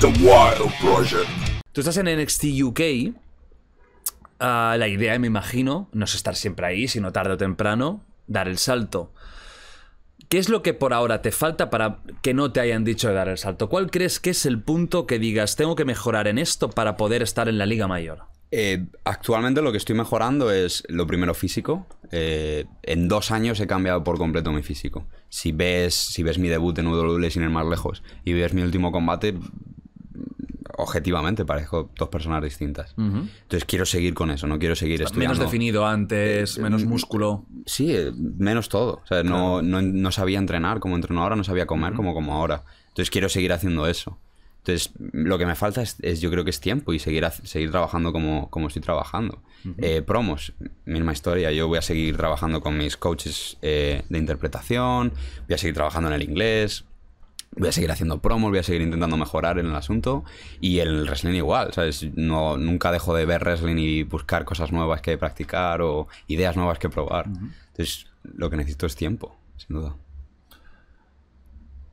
Tú estás en NXT UK. Ah, la idea, me imagino, no es estar siempre ahí, sino tarde o temprano, dar el salto. ¿Qué es lo que por ahora te falta para que no te hayan dicho de dar el salto? ¿Cuál crees que es el punto que digas, tengo que mejorar en esto para poder estar en la Liga Mayor? Eh, actualmente lo que estoy mejorando es lo primero físico. Eh, en dos años he cambiado por completo mi físico. Si ves, si ves mi debut en WWE sin ir más lejos y ves mi último combate, objetivamente parezco dos personas distintas. Entonces quiero seguir con eso, no quiero seguir estudiando. Menos definido antes, eh, menos mm, músculo. Sí, eh, menos todo. no, no, sabía entrenar como entreno ahora, no sabía comer como como ahora. Entonces quiero seguir haciendo eso. Entonces, lo que me falta es, yo creo que es tiempo y seguir, seguir trabajando como, como estoy trabajando. Eh, promos, misma historia. Yo voy a seguir trabajando con mis coaches de interpretación, voy a seguir trabajando en el inglés, voy a seguir haciendo promos, voy a seguir intentando mejorar en el asunto. Y el wrestling igual, ¿sabes? No, nunca dejo de ver wrestling y buscar cosas nuevas que practicar o ideas nuevas que probar. Entonces, lo que necesito es tiempo, sin duda.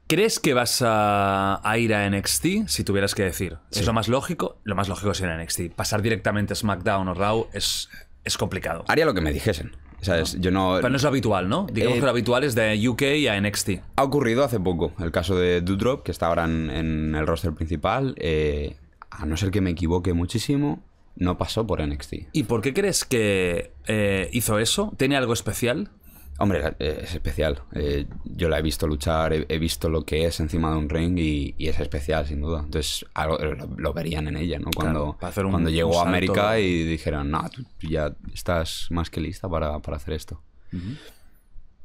¿Crees que vas a, ir a NXT si tuvieras que decir? si ¿Es lo más lógico? Lo más lógico es ir a NXT. Pasar directamente a SmackDown o Raw es, es complicado. Haría lo que me dijesen. Pero no es lo habitual, ¿no? Digamos eh, que lo habitual es de UK a NXT. Ha ocurrido hace poco el caso de Dudrop, que está ahora en, el roster principal. Eh, a no ser que me equivoque muchísimo, no pasó por NXT. ¿Y por qué crees que eh, hizo eso? ¿Tiene algo especial? Hombre, eh, es especial. Eh, yo la he visto luchar, he, visto lo que es encima de un ring y, es especial, sin duda. Entonces, eh, lo, verían en ella, ¿no? Cuando, cuando llegó a América y dijeron, no, tú ya estás más que lista para, hacer esto.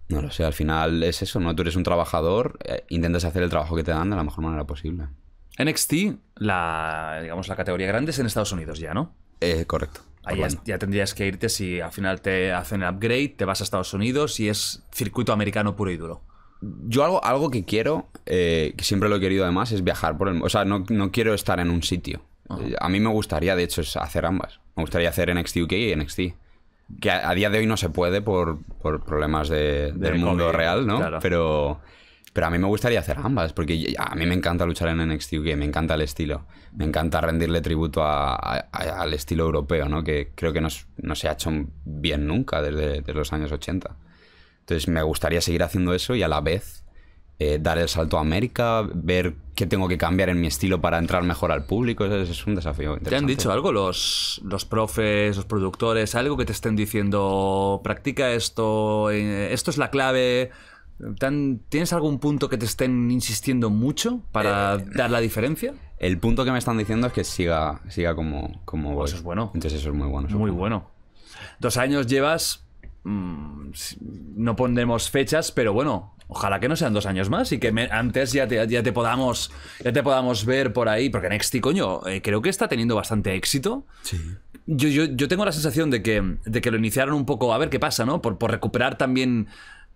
No lo sé, al final es eso, ¿no? Tú eres un trabajador, intentas hacer el trabajo que te dan de la mejor manera posible. NXT, la, digamos, la categoría grande es en Estados Unidos ya, ¿no? Eh, correcto. Ahí ya, tendrías que irte si al final te hacen el upgrade, te vas a Estados Unidos y es circuito americano puro y duro. Yo algo, algo que quiero, eh, que siempre lo he querido además, es viajar por el mundo. O sea, no, quiero estar en un sitio. Eh, a mí me gustaría, de hecho, hacer ambas. Me gustaría hacer NXT UK y NXT. Que a, día de hoy no se puede por, problemas del, mundo real, ¿no? Claro. Pero pero a mí me gustaría hacer ambas, porque a mí me encanta luchar en NXT UK, me encanta el estilo, me encanta rendirle tributo al estilo europeo, ¿no? que creo que no, se ha hecho bien nunca desde, los años 80. Entonces me gustaría seguir haciendo eso y a la vez eh, dar el salto a América, ver qué tengo que cambiar en mi estilo para entrar mejor al público, es, un desafío. ¿Te han dicho algo los, los profes, los productores, algo que te estén diciendo, practica esto, eh, esto es la clave? ¿Tienes algún punto que te estén insistiendo mucho para eh, dar la diferencia? El punto que me están diciendo es que siga, siga como, como Eso es bueno. Entonces eso es muy bueno. Eso muy bueno. Dos años llevas... Mm, no pondremos fechas, pero bueno, ojalá que no sean dos años más y que antes ya te, ya te, podamos ya te podamos ver por ahí. Porque Nexty, coño, eh, creo que está teniendo bastante éxito. Sí. Yo, yo, tengo la sensación de que, de que lo iniciaron un poco a ver qué pasa, ¿no? Por, por recuperar también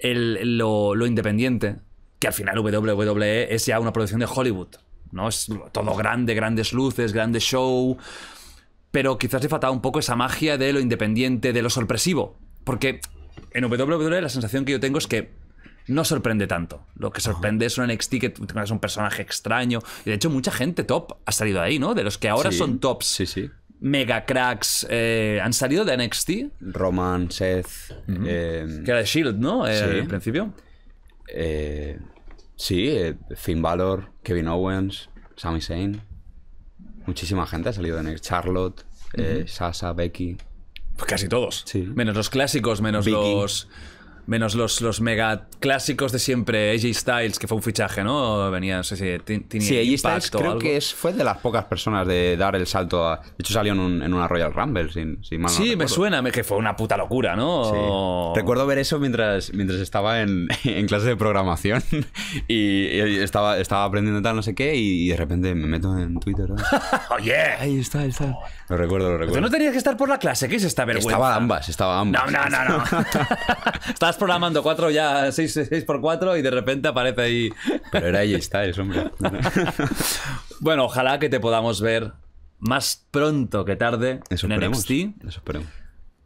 lo, independiente, que al final WWE es ya una producción de Hollywood, ¿no? Es todo grande, grandes luces, grande show, pero quizás le faltaba un poco esa magia de lo independiente, de lo sorpresivo, porque en WWE la sensación que yo tengo es que no sorprende tanto. Lo que sorprende es un NXT que es un personaje extraño. Y de hecho, mucha gente top ha salido de ahí, ¿no? De los que ahora son tops. Sí, sí mega cracks eh, han salido de NXT. Roman, Seth. Em, que era de Shield, ¿no? Eh, sí. principio. Eh, sí, Finn Balor, Kevin Owens, Sami Zayn. Muchísima gente ha salido de NXT. Charlotte, sasa Sasha, Becky. Pues casi todos. Menos los clásicos, menos los. Menos los, los mega clásicos de siempre, AJ Styles, que fue un fichaje, ¿no? Venía, no sé si tenía Sí, creo que es, fue de las pocas personas de dar el salto a... De hecho salió en, un, en una Royal Rumble, sin, sin Sí, me suena, me, que fue una puta locura, ¿no? Sí. Recuerdo ver eso mientras, mientras estaba en, clase de programación y, estaba, estaba aprendiendo tal, no sé qué, y, de repente me meto en Twitter. ¡Oye! Ahí está, ahí está. Lo recuerdo, lo recuerdo. Tú no tenías que estar por la clase, ¿qué es esta vergüenza? Estaba ambas, estaba ambas. No, no, no, no programando cuatro ya, 6 seis por cuatro y de repente aparece ahí. Pero era ahí es hombre. bueno, ojalá que te podamos ver más pronto que tarde en NXT. Eso esperemos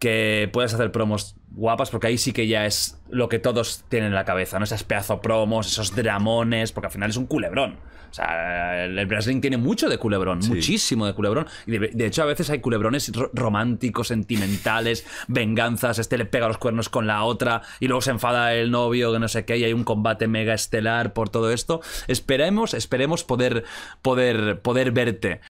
que puedas hacer promos guapas, porque ahí sí que ya es lo que todos tienen en la cabeza, ¿no? Esas pedazo promos, esos dramones, porque al final es un culebrón. O sea, el wrestling tiene mucho de culebrón, muchísimo de culebrón. Y de, hecho, a veces hay culebrones románticos, sentimentales, venganzas. Este le pega los cuernos con la otra y luego se enfada el novio, que no sé qué, y hay un combate mega estelar por todo esto. Esperemos, esperemos poder, poder, poder verte